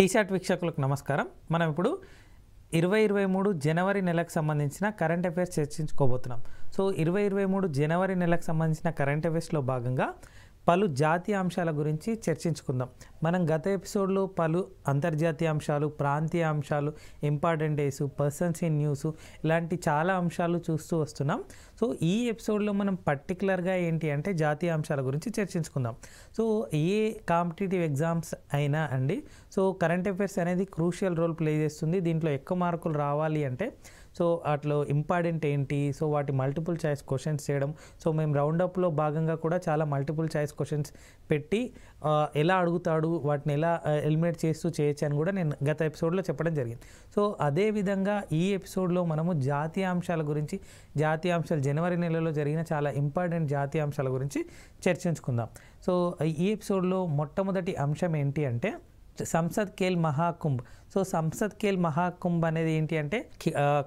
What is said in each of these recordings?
T shirt వీక్షకులకు నమస్కారం మనం ఇప్పుడు ఇరవై ఇరవై మూడు జనవరి నెలకు సంబంధించిన కరెంట్ అఫైర్స్ చర్చించుకోబోతున్నాం సో ఇరవై ఇరవై మూడు జనవరి నెలకు సంబంధించిన కరెంట్ అఫైర్స్లో భాగంగా పలు జాతీయ అంశాల గురించి చర్చించుకుందాం మనం గత ఎపిసోడ్లో పలు అంతర్జాతీయ అంశాలు ప్రాంతీయ అంశాలు important days persons in news ఇలాంటి చాలా అంశాలు చూస్తూ వస్తున్నాం సో ఈ ఎపిసోడ్లో మనం పర్టికులర్గా ఏంటి అంటే జాతీయ అంశాల గురించి చర్చించుకుందాం సో ఏ కాంపిటేటివ్ ఎగ్జామ్స్ అయినా అండి సో కరెంట్ అఫైర్స్ అనేది క్రూషియల్ రోల్ ప్లే చేస్తుంది దీంట్లో ఎక్కువ మార్కులు రావాలి అంటే సో వాటిలో ఇంపార్టెంట్ ఏంటి సో వాటి మల్టిపుల్ చాయిస్ క్వశ్చన్స్ చేయడం సో మేము రౌండప్లో భాగంగా కూడా చాలా మల్టిపుల్ చాయిస్ క్వశ్చన్స్ పెట్టి ఎలా అడుగుతాడు వాటిని ఎలా ఎలిమినేట్ చేస్తూ చేయొచ్చు అని కూడా నేను గత ఎపిసోడ్లో చెప్పడం జరిగింది సో అదేవిధంగా ఈ ఎపిసోడ్లో మనము జాతీయ అంశాల గురించి జాతీయ అంశాలు జనవరి నెలలో జరిగిన చాలా ఇంపార్టెంట్ జాతీయ అంశాల గురించి చర్చించుకుందాం సో ఈ ఎపిసోడ్లో మొట్టమొదటి అంశం ఏంటి అంటే నెక్స్ట్ సంసద్ ఖేల్ మహాకుంభ్ సో సంసద్ ఖేల్ మహాకుంభ్ అనేది ఏంటి అంటే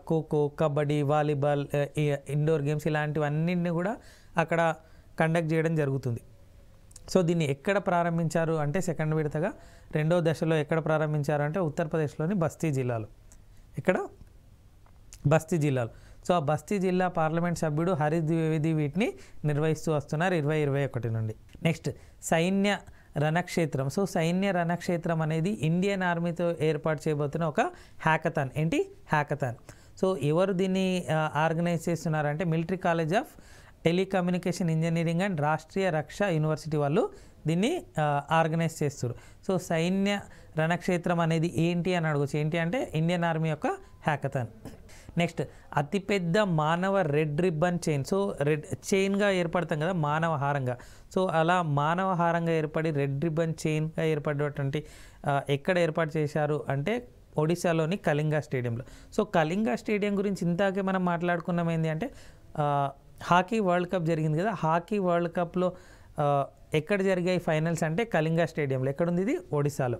kho kho kabaddi volleyball indoor games ఇలాంటివన్నీ కూడా అక్కడ కండక్ట్ చేయడం జరుగుతుంది సో దీన్ని ఎక్కడ ప్రారంభించారు అంటే సెకండ్ విడతగా రెండో దశలో ఎక్కడ ప్రారంభించారు అంటే ఉత్తరప్రదేశ్లోని బస్తీ జిల్లాలో ఇక్కడ బస్తీ జిల్లాలో సో ఆ బస్తీ జిల్లా పార్లమెంట్ సభ్యుడు ద్వివేది వీటిని నిర్వహిస్తూ వస్తున్నారు ఇరవై ఇరవై ఒకటి నుండి నెక్స్ట్ సైన్య రణక్షేత్రం సో సైన్య రణక్షేత్రం అనేది ఇండియన్ ఆర్మీతో ఏర్పాటు చేయబోతున్న ఒక హ్యాకథాన్ ఏంటి హ్యాకథాన్ సో ఎవరు దీన్ని ఆర్గనైజ్ చేస్తున్నారంటే military college of telecommunication engineering and Rashtriya Raksha university వాళ్ళు దీన్ని ఆర్గనైజ్ చేస్తారు సో సైన్య రణక్షేత్రం అనేది ఏంటి అని అడగచ్చు ఏంటి అంటే ఇండియన్ ఆర్మీ యొక్క హ్యాకథాన్ నెక్స్ట్ అతిపెద్ద మానవ red ribbon chain so red చైన్గా ఏర్పడతాం కదా మానవ హారంగా సో అలా మానవ హారంగా ఏర్పడి రెడ్ రిబ్బన్ చైన్గా ఏర్పడేటువంటి ఎక్కడ ఏర్పాటు చేశారు అంటే ఒడిశాలోని కళింగ స్టేడియంలో సో కళింగ స్టేడియం గురించి ఇంతాకే మనం మాట్లాడుకున్నాం ఏంటి అంటే హాకీ వరల్డ్ కప్ జరిగింది కదా హాకీ వరల్డ్ కప్లో ఎక్కడ జరిగాయి ఫైనల్స్ అంటే కళింగ స్టేడియంలో ఎక్కడుంది ఇది ఒడిశాలో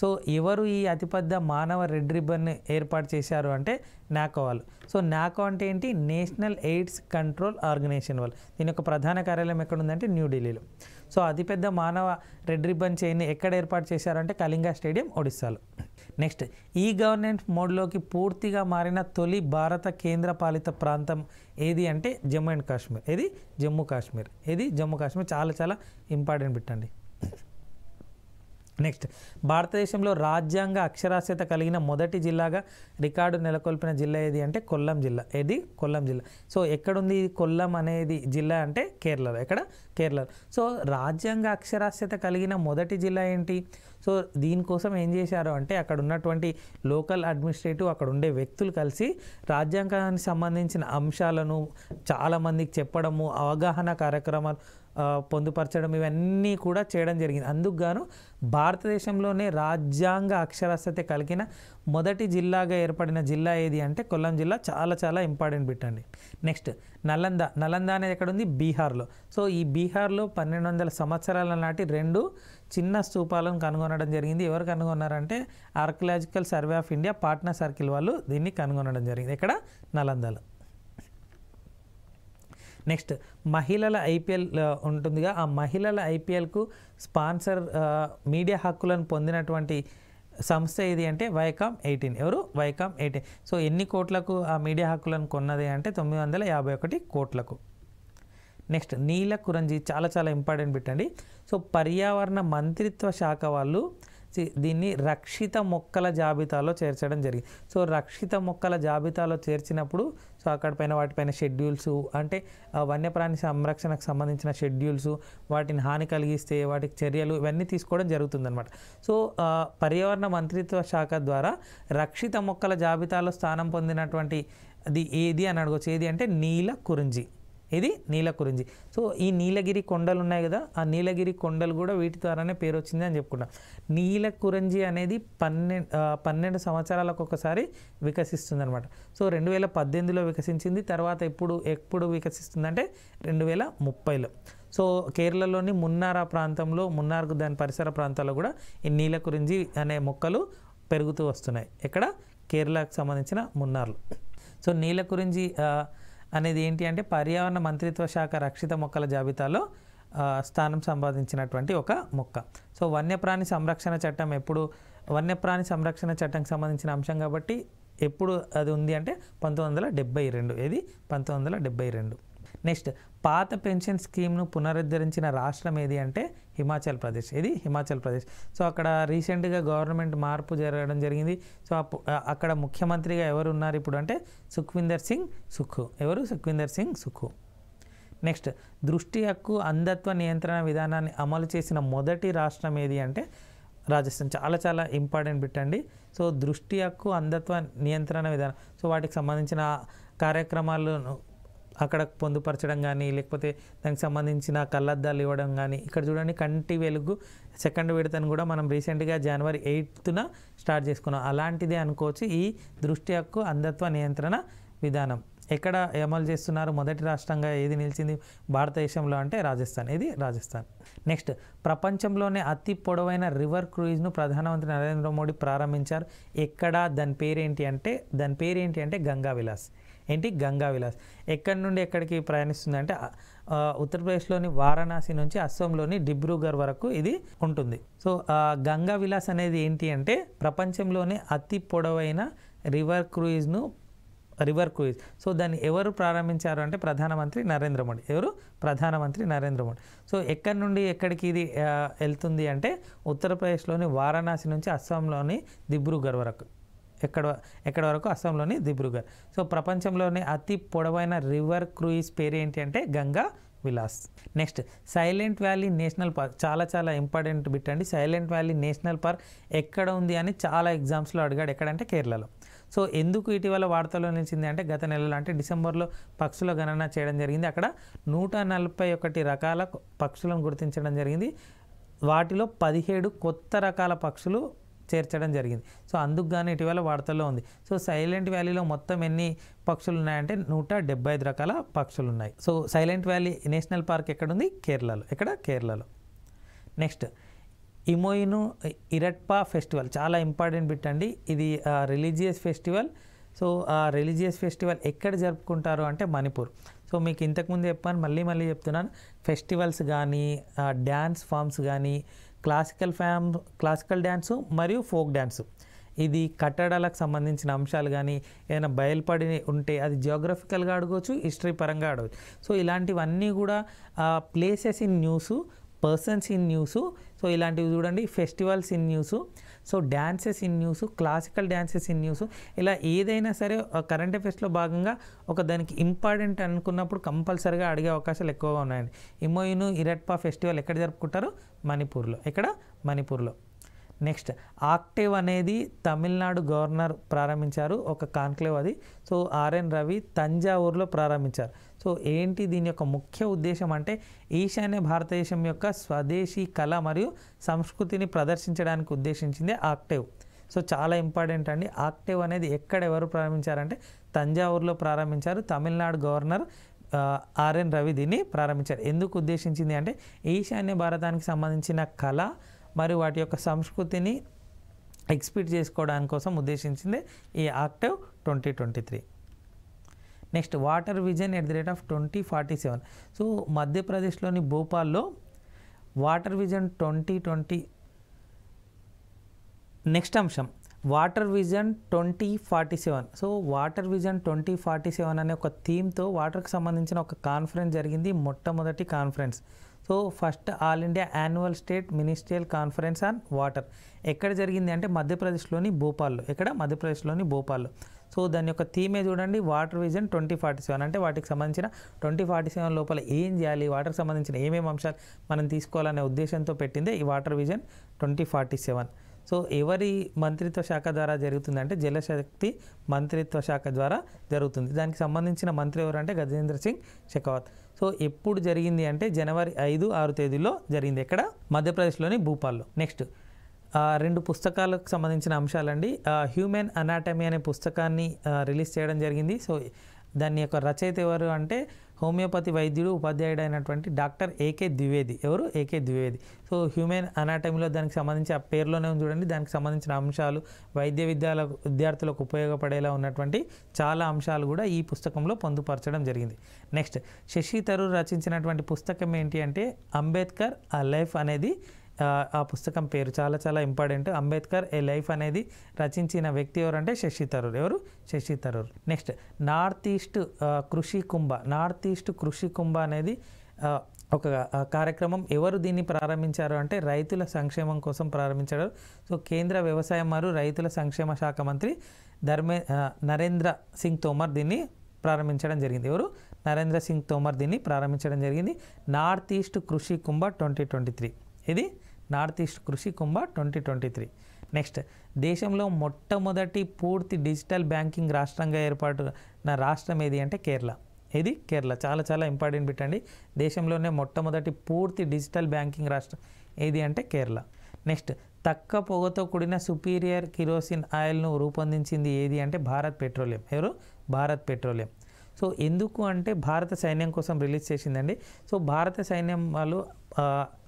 సో ఎవరు ఈ అతిపెద్ద మానవ రెడ్ రిబ్బన్ ఏర్పాటు చేశారు అంటే నాకో వాళ్ళు సో నాకో అంటే ఏంటి నేషనల్ ఎయిడ్స్ కంట్రోల్ ఆర్గనైజేషన్ వాళ్ళు దీని యొక్క ప్రధాన కార్యాలయం ఎక్కడ ఉందంటే న్యూఢిల్లీలో సో అతిపెద్ద మానవ రెడ్ రిబ్బన్ చైన్ ఎక్కడ ఏర్పాటు చేశారంటే కళింగ స్టేడియం ఒడిస్సాలో నెక్స్ట్ ఈ గవర్నెన్స్ మోడ్లోకి పూర్తిగా మారిన తొలి భారత కేంద్ర పాలిత ప్రాంతం ఏది అంటే జమ్మూ అండ్ కాశ్మీర్ ఏది జమ్మూ కాశ్మీర్ ఏది జమ్మూ కాశ్మీర్ చాలా చాలా ఇంపార్టెంట్ పెట్టండి నెక్స్ట్ భారతదేశంలో రాజ్యాంగ అక్షరాస్యత కలిగిన మొదటి జిల్లాగా రికార్డు నెలకొల్పిన జిల్లా ఏది అంటే కొల్లం జిల్లా ఏది కొల్లం జిల్లా సో ఎక్కడుంది కొల్లం అనేది జిల్లా అంటే కేరళలో ఎక్కడ కేరళ సో రాజ్యాంగ అక్షరాస్యత కలిగిన మొదటి జిల్లా ఏంటి సో దీనికోసం ఏం చేశారు అంటే అక్కడ ఉన్నటువంటి లోకల్ అడ్మినిస్ట్రేటివ్ అక్కడ ఉండే వ్యక్తులు కలిసి రాజ్యాంగానికి సంబంధించిన అంశాలను చాలామందికి చెప్పడము అవగాహన కార్యక్రమాలు పొందుపరచడం ఇవన్నీ కూడా చేయడం జరిగింది అందుకు గాను భారతదేశంలోనే రాజ్యాంగ అక్షరాస్యత కలిగిన మొదటి జిల్లాగా ఏర్పడిన జిల్లా ఏది అంటే కొల్లం జిల్లా చాలా చాలా ఇంపార్టెంట్ పెట్టండి నెక్స్ట్ నలంద నలంద అనేది ఎక్కడ ఉంది బీహార్లో సో ఈ బీహార్లో పన్నెండు వందల సంవత్సరాల నాటి రెండు చిన్న స్తూపాలను కనుగొనడం జరిగింది ఎవరు కనుగొన్నారంటే archaeological survey of India Patna circle వాళ్ళు దీన్ని కనుగొనడం జరిగింది ఇక్కడ నలందలో నెక్స్ట్ మహిళల ఐపీఎల్ ఉంటుందిగా ఆ మహిళల ఐపీఎల్కు స్పాన్సర్ మీడియా హక్కులను పొందినటువంటి సంస్థ ఏది అంటే వైకామ్ ఎయిటీన్ ఎవరు వైకామ్ ఎయిటీన్ సో ఎన్ని కోట్లకు ఆ మీడియా హక్కులను కొన్నది అంటే తొమ్మిది వందల యాభై ఒకటి కోట్లకు నెక్స్ట్ నీల కురంజీ చాలా చాలా ఇంపార్టెంట్ పెట్టండి సో పర్యావరణ మంత్రిత్వ శాఖ వాళ్ళు దీన్ని రక్షిత మొక్కల జాబితాలో చేర్చడం జరిగింది సో రక్షిత మొక్కల జాబితాలో చేర్చినప్పుడు సో అక్కడిపైన వాటిపైన షెడ్యూల్స్ అంటే వన్యప్రాణి సంరక్షణకు సంబంధించిన షెడ్యూల్స్ వాటిని హాని కలిగిస్తే వాటికి చర్యలు ఇవన్నీ తీసుకోవడం జరుగుతుందన్నమాట సో పర్యావరణ మంత్రిత్వ శాఖ ద్వారా రక్షిత మొక్కల జాబితాలో స్థానం పొందినటువంటి అది ఏది అని అడగచ్చు ఏది అంటే నీల కురుంజీ ఇది నీల గురించి సో ఈ నీలగిరి కొండలు ఉన్నాయి కదా ఆ నీలగిరి కొండలు కూడా వీటి ద్వారానే పేరు వచ్చింది అని చెప్పుకుంటాం నీల అనేది పన్నెండు పన్నెండు సంవత్సరాలకు ఒకసారి వికసిస్తుంది అనమాట సో రెండు వేల పద్దెనిమిదిలో వికసించింది తర్వాత ఎప్పుడు ఎప్పుడు వికసిస్తుందంటే రెండు వేల ముప్పైలో సో కేరళలోని మున్నారా ప్రాంతంలో మున్నార్కు దాని పరిసర ప్రాంతాల్లో కూడా ఈ నీల అనే మొక్కలు పెరుగుతూ వస్తున్నాయి ఎక్కడ కేరళకు సంబంధించిన మున్నార్లు సో నీల గురించి అనేది ఏంటి అంటే పర్యావరణ మంత్రిత్వ శాఖ రక్షిత మొక్కల జాబితాలో స్థానం సంపాదించినటువంటి ఒక మొక్క సో వన్యప్రాణి సంరక్షణ చట్టం ఎప్పుడు వన్యప్రాణి సంరక్షణ చట్టంకి సంబంధించిన అంశం కాబట్టి ఎప్పుడు అది ఉంది అంటే పంతొమ్మిది వందల డెబ్బై రెండు ఇది పంతొమ్మిది వందల డెబ్బై రెండు నెక్స్ట్ పాత పెన్షన్ స్కీమ్ను పునరుద్ధరించిన రాష్ట్రం ఏది అంటే హిమాచల్ ప్రదేశ్ ఇది హిమాచల్ ప్రదేశ్ సో అక్కడ రీసెంట్గా గవర్నమెంట్ మార్పు జరగడం జరిగింది సో అక్కడ ముఖ్యమంత్రిగా ఎవరు ఉన్నారు ఇప్పుడు అంటే సుఖ్విందర్ సింగ్ సుఖు ఎవరు సుఖ్విందర్ సింగ్ సుఖు నెక్స్ట్ దృష్టి హక్కు అంధత్వ నియంత్రణ విధానాన్ని అమలు చేసిన మొదటి రాష్ట్రం ఏది అంటే రాజస్థాన్ చాలా చాలా ఇంపార్టెంట్ పెట్టండి సో దృష్టి హక్కు అంధత్వ నియంత్రణ విధానం సో వాటికి సంబంధించిన కార్యక్రమాలను అక్కడ పొందుపరచడం కానీ లేకపోతే దానికి సంబంధించిన కళ్ళద్దాలు ఇవ్వడం కానీ ఇక్కడ చూడండి కంటి వెలుగు సెకండ్ విడతను కూడా మనం రీసెంట్గా జనవరి ఎయిత్న స్టార్ట్ చేసుకున్నాం అలాంటిదే అనుకోవచ్చు ఈ దృష్టి హక్కు అంధత్వ నియంత్రణ విధానం ఎక్కడ అమలు చేస్తున్నారు మొదటి రాష్ట్రంగా ఏది నిలిచింది భారతదేశంలో అంటే రాజస్థాన్ ఇది రాజస్థాన్ నెక్స్ట్ ప్రపంచంలోనే అతి పొడవైన రివర్ క్రూయిజ్ను ప్రధానమంత్రి నరేంద్ర మోడీ ప్రారంభించారు ఎక్కడ దాని పేరేంటి అంటే దాని పేరేంటి అంటే గంగా విలాస్ ఏంటి గంగా విలాస్ ఎక్కడి నుండి ఎక్కడికి ప్రయాణిస్తుందంటే ఉత్తరప్రదేశ్లోని వారణాసి నుంచి అస్సోంలోని డిబ్రూగర్ వరకు ఇది ఉంటుంది సో గంగా విలాస్ అనేది ఏంటి అంటే ప్రపంచంలోని అతి పొడవైన రివర్ క్రూయిజ్ను రివర్ క్రూయిజ్ సో దాన్ని ఎవరు ప్రారంభించారు అంటే ప్రధానమంత్రి నరేంద్ర మోడీ ఎవరు ప్రధానమంత్రి నరేంద్ర మోడీ సో ఎక్కడి నుండి ఎక్కడికి ఇది వెళ్తుంది అంటే ఉత్తరప్రదేశ్లోని వారణాసి నుంచి అస్సాంలోని దిబ్రూగర్ వరకు ఎక్కడ ఎక్కడ వరకు అస్సాంలోని దిబ్రుగర్ సో ప్రపంచంలోని అతి పొడవైన రివర్ క్రూయిజ్ పేరు ఏంటి అంటే Ganga Vilas next Silent Valley National Park చాలా చాలా ఇంపార్టెంట్ బిట్ అండి సైలెంట్ వ్యాలీ నేషనల్ పార్క్ ఎక్కడ ఉంది అని చాలా ఎగ్జామ్స్లో అడిగాడు ఎక్కడంటే కేరళలో సో ఎందుకు ఇటీవల వార్తల్లో నిలిచింది అంటే గత నెలలో అంటే డిసెంబర్లో పక్షుల గణన చేయడం జరిగింది అక్కడ నూట నలభై ఒకటి రకాల పక్షులను గుర్తించడం జరిగింది వాటిలో పదిహేడు కొత్త రకాల పక్షులు చేర్చడం జరిగింది సో అందుకు గాను ఇటీవల వార్తల్లో ఉంది సో సైలెంట్ వ్యాలీలో మొత్తం ఎన్ని పక్షులు ఉన్నాయంటే నూట డెబ్బై ఐదు రకాల పక్షులు ఉన్నాయి so Silent Valley National Park ఎక్కడుంది కేరళలో ఎక్కడ కేరళలో నెక్స్ట్ ఇమోయిను ఇరట్పా ఫెస్టివల్ చాలా ఇంపార్టెంట్ బిట్ అండి ఇది రిలీజియస్ ఫెస్టివల్ సో ఆ రిలీజియస్ ఫెస్టివల్ ఎక్కడ జరుపుకుంటారు అంటే మణిపూర్ సో మీకు ఇంతకుముందు చెప్పాను మళ్ళీ మళ్ళీ చెప్తున్నాను ఫెస్టివల్స్ కానీ డ్యాన్స్ ఫామ్స్ కానీ క్లాసికల్ ఫ్యామ్ క్లాసికల్ డ్యాన్సు మరియు ఫోక్ డ్యాన్సు ఇది కట్టడాలకు సంబంధించిన అంశాలు కానీ ఏదైనా బయలుపడి ఉంటే అది జియోగ్రఫికల్గా అడగవచ్చు హిస్టరీ పరంగా అడగవచ్చు సో ఇలాంటివన్నీ కూడా places in news persons in news so ఇలాంటివి చూడండి festivals in news so dances in news classical dances in news ఇలా ఏదైనా సరే కరెంట్ అఫేర్స్లో భాగంగా ఒక దానికి ఇంపార్టెంట్ అనుకున్నప్పుడు కంపల్సరీగా అడిగే అవకాశాలు ఎక్కువగా ఉన్నాయండి ఇమోయిను ఇరట్పా ఫెస్టివల్ ఎక్కడ జరుపుకుంటారు మణిపూర్లో ఎక్కడ మణిపూర్లో నెక్స్ట్ ఆక్టివ్ అనేది తమిళనాడు గవర్నర్ ప్రారంభించారు ఒక కాన్క్లేవ్ అది సో ఆర్ఎన్ రవి తంజావూరులో ప్రారంభించారు సో ఏంటి దీని యొక్క ముఖ్య ఉద్దేశం అంటే ఈశాన్య భారతదేశం యొక్క స్వదేశీ కళ మరియు సంస్కృతిని ప్రదర్శించడానికి ఉద్దేశించింది ఆక్టేవ్ సో చాలా ఇంపార్టెంట్ అండి ఆక్టేవ్ అనేది ఎక్కడ ఎవరు ప్రారంభించారంటే తంజావూరులో ప్రారంభించారు తమిళనాడు గవర్నర్ ఆర్ఎన్ రవి దీన్ని ప్రారంభించారు ఎందుకు ఉద్దేశించింది అంటే ఈశాన్య భారతానికి సంబంధించిన కళ మరియు వాటి యొక్క సంస్కృతిని ఎక్స్పీట్ చేసుకోవడానికి కోసం ఉద్దేశించింది ఈ Octave twenty twenty three next water vision at the rate of twenty forty seven so మధ్యప్రదేశ్లోని భోపాల్లో water vision twenty twenty next అంశం water vision twenty forty seven so water vision twenty forty seven అనే ఒక థీమ్తో వాటర్కి సంబంధించిన ఒక conference జరిగింది మొట్టమొదటి conference so first all India annual state ministerial conference on water ఎక్కడ జరిగింది అంటే మధ్యప్రదేశ్లోని భోపాల్లో ఎక్కడ మధ్యప్రదేశ్లోని భోపాల్లో సో దాని యొక్క థీమే చూడండి water vision twenty forty seven అంటే వాటికి సంబంధించిన ట్వంటీ ఫార్టీ సెవెన్ లోపల ఏం చేయాలి వాటర్కి సంబంధించిన ఏమేమి అంశాలు మనం తీసుకోవాలనే ఉద్దేశంతో పెట్టిందే ఈ water vision twenty forty seven so ఎవరి మంత్రిత్వ శాఖ ద్వారా జరుగుతుందంటే జలశక్తి మంత్రిత్వ శాఖ ద్వారా జరుగుతుంది దానికి సంబంధించిన మంత్రి ఎవరు అంటే గజేంద్ర సింగ్ షెకావత్ సో ఎప్పుడు జరిగింది అంటే జనవరి ఐదు ఆరు తేదీలో జరిగింది ఎక్కడ మధ్యప్రదేశ్లోని భూపాల్లో నెక్స్ట్ రెండు పుస్తకాలకు సంబంధించిన అంశాలండి హ్యూమెన్ అనాటమీ అనే పుస్తకాన్ని రిలీజ్ చేయడం జరిగింది సో దాని యొక్క రచయిత ఎవరు అంటే హోమియోపతి వైద్యుడు ఉపాధ్యాయుడు అయినటువంటి డాక్టర్ ఏకే ద్వివేది ఎవరు ఏకే ద్వివేది సో హ్యూమెన్ అనాటమీలో దానికి సంబంధించి ఆ పేరులోనే చూడండి దానికి సంబంధించిన అంశాలు వైద్య విద్యాల విద్యార్థులకు ఉపయోగపడేలా ఉన్నటువంటి చాలా అంశాలు కూడా ఈ పుస్తకంలో పొందుపరచడం జరిగింది నెక్స్ట్ శశి తరూర్ రచించినటువంటి పుస్తకం ఏంటి అంటే అంబేద్కర్ ఆ లైఫ్ అనేది ఆ పుస్తకం పేరు చాలా చాలా ఇంపార్టెంట్ అంబేద్కర్ ఏ లైఫ్ అనేది రచించిన వ్యక్తి ఎవరంటే శశి తరూర్ ఎవరు Shashi Tharoor next north east Krishi Kumbh north east Krishi కుంభ అనేది ఒక కార్యక్రమం ఎవరు దీన్ని ప్రారంభించారు అంటే రైతుల సంక్షేమం కోసం ప్రారంభించారు సో కేంద్ర వ్యవసాయ మరియు రైతుల సంక్షేమ శాఖ మంత్రి ధర్మే నరేంద్ర సింగ్ తోమర్ దీన్ని ప్రారంభించడం జరిగింది ఎవరు నరేంద్ర సింగ్ తోమర్ దీన్ని ప్రారంభించడం జరిగింది north east Krishi Kumbh twenty twenty three ఇది north east Krishi Kumbh twenty twenty three next దేశంలో మొట్టమొదటి పూర్తి డిజిటల్ బ్యాంకింగ్ రాష్ట్రంగా ఏర్పాటు నా రాష్ట్రం ఏది అంటే కేరళ ఇది కేరళ చాలా చాలా ఇంపార్టెంట్ పెట్టండి దేశంలోనే మొట్టమొదటి పూర్తి డిజిటల్ బ్యాంకింగ్ రాష్ట్రం ఏది అంటే కేరళ నెక్స్ట్ తక్క పొగతో కూడిన సుపీరియర్ కిరోసిన్ ఆయిల్ను రూపొందించింది ఏది అంటే భారత్ పెట్రోలియం ఎవరు భారత్ పెట్రోలియం సో ఎందుకు అంటే భారత సైన్యం కోసం రిలీజ్ చేసిందండి సో భారత సైన్యం వాళ్ళు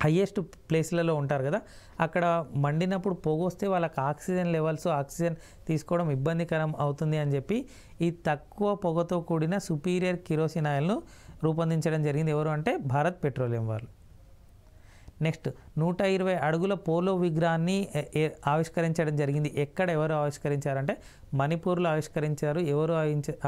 హయ్యెస్ట్ ప్లేస్లలో ఉంటారు కదా అక్కడ మండినప్పుడు పోగొస్తే వాళ్ళకి ఆక్సిజన్ లెవెల్స్ ఆక్సిజన్ తీసుకోవడం ఇబ్బందికరం అవుతుంది అని చెప్పి ఈ తక్కువ పొగతో కూడిన సుపీరియర్ కిరోసిన్ ఆయిల్ను రూపొందించడం జరిగింది ఎవరు అంటే భారత్ పెట్రోలియం వాళ్ళు నెక్స్ట్ నూట ఇరవై అడుగుల పోలో విగ్రహాన్ని ఆవిష్కరించడం జరిగింది ఎక్కడ ఎవరు ఆవిష్కరించారంటే మణిపూర్లో ఆవిష్కరించారు ఎవరు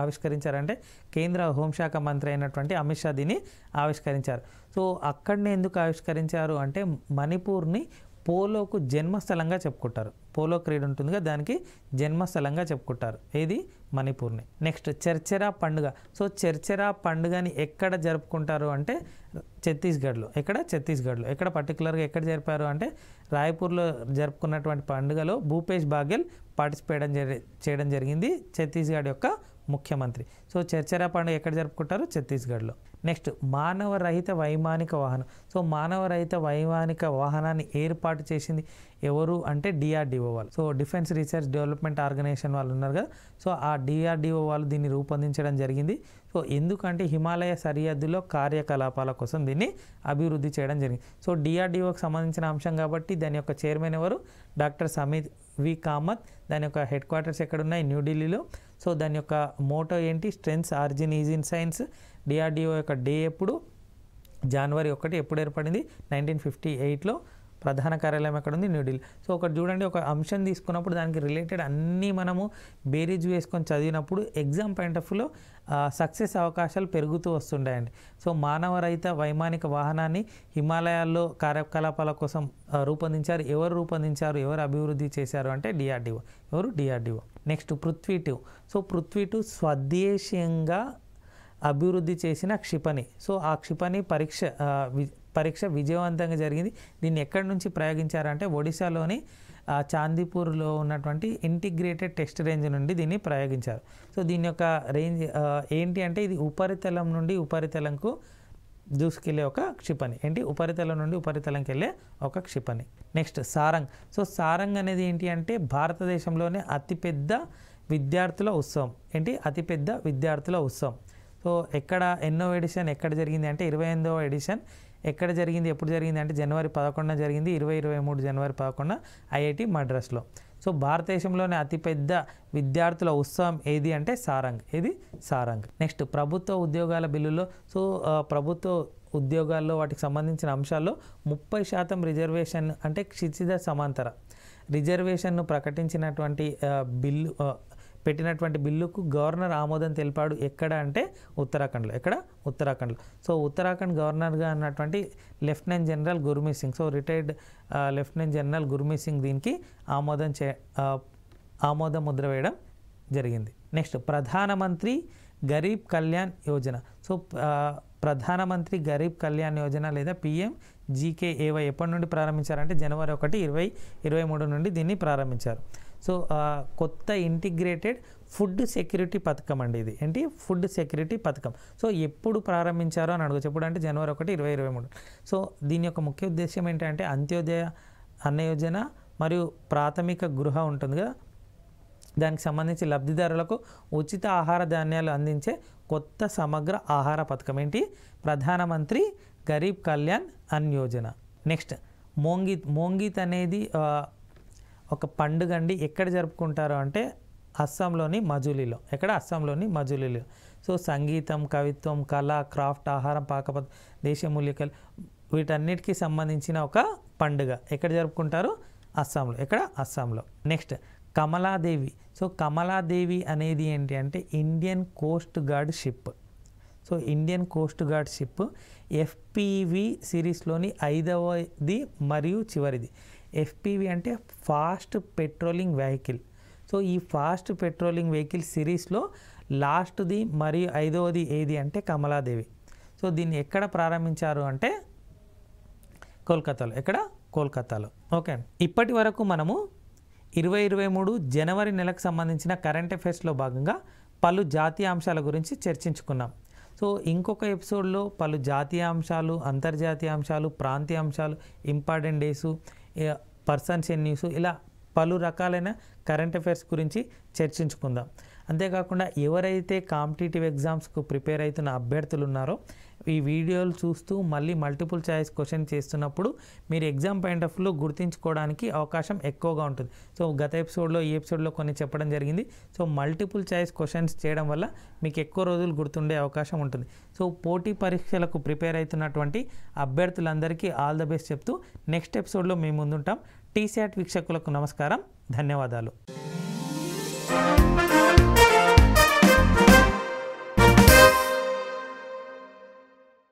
ఆవిష్కరించారంటే కేంద్ర హోంశాఖ మంత్రి అయినటువంటి అమిత్ షా దీన్ని ఆవిష్కరించారు సో అక్కడనే ఎందుకు ఆవిష్కరించారు అంటే మణిపూర్ని పోలోకు జన్మస్థలంగా చెప్పుకుంటారు పోలో క్రీడ ఉంటుందిగా దానికి జన్మస్థలంగా చెప్పుకుంటారు ఏది మణిపూర్ని నెక్స్ట్ చర్చరా పండుగ సో చర్చరా పండుగని ఎక్కడ జరుపుకుంటారు అంటే ఛత్తీస్గఢ్లో ఎక్కడ ఛత్తీస్గఢ్లో ఎక్కడ పర్టికులర్గా ఎక్కడ జరిపారు అంటే రాయపూర్లో జరుపుకున్నటువంటి పండుగలో భూపేష్ బాగెల్ పార్టిసిపేట్ చేయడం జరిగింది ఛత్తీస్గఢ్ యొక్క ముఖ్యమంత్రి సో చర్చరా పండుగ ఎక్కడ జరుపుకుంటారు ఛత్తీస్గఢ్లో నెక్స్ట్ మానవరహిత వైమానిక వాహనం సో మానవరహిత వైమానిక వాహనాన్ని ఏర్పాటు చేసింది ఎవరు అంటే డిఆర్డిఓ వాళ్ళు so defence research development organisation వాళ్ళు ఉన్నారు కదా సో ఆ డిఆర్డిఓ వాళ్ళు దీన్ని రూపొందించడం జరిగింది సో ఎందుకంటే హిమాలయ సరిహద్దులో కార్యకలాపాల కోసం దీన్ని అభివృద్ధి చేయడం జరిగింది సో డిఆర్డిఓకి సంబంధించిన అంశం కాబట్టి దాని యొక్క చైర్మన్ ఎవరు డాక్టర్ సమీద్ వి కామత్ దాని యొక్క హెడ్ క్వార్టర్స్ ఎక్కడ ఉన్నాయి న్యూఢిల్లీలో సో దాని యొక్క మోటో ఏంటి strengths origin is in science DRDO యొక్క డే ఎప్పుడు జనవరి ఒకటి ఎప్పుడు ఏర్పడింది నైన్టీన్ ఫిఫ్టీ ఎయిట్లో ప్రధాన కార్యాలయం ఎక్కడ ఉంది న్యూఢిల్లీ సో ఒకటి చూడండి ఒక అంశం తీసుకున్నప్పుడు దానికి రిలేటెడ్ అన్నీ మనము బేరీజ్ వేసుకొని చదివినప్పుడు ఎగ్జామ్ పాయింట్ ఆఫ్ వ్యూలో సక్సెస్ అవకాశాలు పెరుగుతూ వస్తుంటాయండి సో మానవరహిత వైమానిక వాహనాన్ని హిమాలయాల్లో కార్యకలాపాల కోసం రూపొందించారు ఎవరు రూపొందించారు ఎవరు అభివృద్ధి చేశారు అంటే డిఆర్డిఓ ఎవరు DRDO next Prithvi two so Prithvi two స్వదేశీయంగా అభివృద్ధి చేసిన క్షిపణి సో ఆ క్షిపణి పరీక్ష పరీక్ష విజయవంతంగా జరిగింది దీన్ని ఎక్కడి నుంచి ప్రయోగించారంటే ఒడిశాలోని చాందీపూర్లో ఉన్నటువంటి ఇంటిగ్రేటెడ్ టెస్ట్ రేంజ్ నుండి దీన్ని ప్రయోగించారు సో దీని యొక్క రేంజ్ ఏంటి అంటే ఇది ఉపరితలం నుండి ఉపరితలంకు దూసుకెళ్ళే ఒక క్షిపణి ఏంటి ఉపరితలం నుండి ఉపరితలంకి వెళ్ళే ఒక క్షిపణి నెక్స్ట్ సారంగ్ సో సారంగ్ అనేది ఏంటి అంటే భారతదేశంలోనే అతిపెద్ద విద్యార్థుల ఉత్సవం ఏంటి అతిపెద్ద విద్యార్థుల ఉత్సవం సో ఎక్కడ ఎన్నో ఎడిషన్ ఎక్కడ జరిగింది అంటే ఇరవై ఎనిమిదవ ఎడిషన్ ఎక్కడ జరిగింది ఎప్పుడు జరిగింది అంటే జనవరి పదకొండున జరిగింది ఇరవై ఇరవై మూడు జనవరి పదకొండున ఐఐటి మద్రాస్లో సో భారతదేశంలోనే అతిపెద్ద విద్యార్థుల ఉత్సవం ఏది అంటే సారంగ్ ఏది సారంగ్ నెక్స్ట్ ప్రభుత్వ ఉద్యోగాల బిల్లులో సో ప్రభుత్వ ఉద్యోగాల్లో వాటికి సంబంధించిన అంశాల్లో ముప్పై శాతం రిజర్వేషన్ అంటే క్షితిజ సమాంతర రిజర్వేషన్ను ప్రకటించినటువంటి బిల్లు పెట్టినటువంటి బిల్లుకు గవర్నర్ ఆమోదం తెలిపాడు ఎక్కడ అంటే ఉత్తరాఖండ్లో ఎక్కడ ఉత్తరాఖండ్లో సో ఉత్తరాఖండ్ గవర్నర్గా ఉన్నటువంటి lieutenant general Gurmit Singh so retired lieutenant general Gurmit Singh దీనికి ఆమోదం చే ఆమోద ముద్ర వేయడం జరిగింది నెక్స్ట్ ప్రధానమంత్రి గరీబ్ కళ్యాణ్ యోజన సో ప్రధానమంత్రి గరీబ్ కళ్యాణ్ యోజన లేదా పిఎం జీకేఏవై ఎప్పటి నుండి ప్రారంభించారంటే జనవరి ఒకటి ఇరవై ఇరవై మూడు నుండి దీన్ని ప్రారంభించారు సో కొత్త ఇంటిగ్రేటెడ్ ఫుడ్ సెక్యూరిటీ పథకం అండి ఇది ఏంటి ఫుడ్ సెక్యూరిటీ పథకం సో ఎప్పుడు ప్రారంభించారో అని అడగచ్చు ఎప్పుడు అంటే జనవరి ఒకటి ఇరవై ఇరవై మూడు సో దీని యొక్క ముఖ్య ఉద్దేశం ఏంటంటే అంత్యోదయ అన్న యోజన మరియు ప్రాథమిక గృహ ఉంటుంది కదా దానికి సంబంధించి లబ్ధిదారులకు ఉచిత ఆహార ధాన్యాలు అందించే కొత్త సమగ్ర ఆహార పథకం ఏంటి ప్రధానమంత్రి గరీబ్ కళ్యాణ్ అన్ యోజన నెక్స్ట్ మోంగిత్ మోంగిత్ అనేది ఒక పండుగ అండి ఎక్కడ జరుపుకుంటారు అంటే అస్సాంలోని మజులీలో ఎక్కడ అస్సాంలోని మజులీలో సో సంగీతం కవిత్వం కళ క్రాఫ్ట్ ఆహారం పాకప దేశమూలికలు వీటన్నిటికీ సంబంధించిన ఒక పండుగ ఎక్కడ జరుపుకుంటారు అస్సాంలో ఎక్కడ అస్సాంలో నెక్స్ట్ కమలాదేవి సో కమలాదేవి అనేది ఏంటి అంటే Indian coast guard ship so Indian coast guard ship FPV సిరీస్లోని ఐదవది మరియు చివరిది ఎఫ్పివి అంటే ఫాస్ట్ పెట్రోలింగ్ వెహికల్ సో ఈ ఫాస్ట్ పెట్రోలింగ్ వెహికల్ సిరీస్లో లాస్ట్ది మరియు ఐదవది ఏది అంటే కమలాదేవి సో దీన్ని ఎక్కడ ప్రారంభించారు అంటే కోల్కతాలో ఎక్కడ కోల్కతాలో ఓకే ఇప్పటి వరకు మనము ఇరవై ఇరవై మూడు జనవరి నెలకు సంబంధించిన కరెంట్ అఫైర్స్లో భాగంగా పలు జాతీయ అంశాల గురించి చర్చించుకున్నాం సో ఇంకొక ఎపిసోడ్లో పలు జాతీయ అంశాలు అంతర్జాతీయ అంశాలు ప్రాంతీయ అంశాలు important days persons in news ఇలా పలు రకాలైన కరెంట్ అఫైర్స్ గురించి చర్చించుకుందాం అంతేకాకుండా ఎవరైతే కాంపిటేటివ్ ఎగ్జామ్స్కు ప్రిపేర్ అవుతున్న అభ్యర్థులు ఉన్నారో ఈ వీడియోలు చూస్తూ మళ్ళీ మల్టిపుల్ ఛాయిస్ క్వశ్చన్ చేస్తున్నప్పుడు మీరు ఎగ్జామ్ పాయింట్ ఆఫ్ వ్యూలో గుర్తించుకోవడానికి అవకాశం ఎక్కువగా ఉంటుంది సో గత ఎపిసోడ్లో ఈ ఎపిసోడ్లో కొన్ని చెప్పడం జరిగింది సో మల్టిపుల్ ఛాయిస్ క్వశ్చన్స్ చేయడం వల్ల మీకు ఎక్కువ రోజులు గుర్తుండే అవకాశం ఉంటుంది సో పోటీ పరీక్షలకు ప్రిపేర్ అవుతున్నటువంటి అభ్యర్థులందరికీ ఆల్ ద బెస్ట్ చెప్తూ నెక్స్ట్ ఎపిసోడ్లో మేము ముందుంటాం టీసాట్ వీక్షకులకు నమస్కారం ధన్యవాదాలు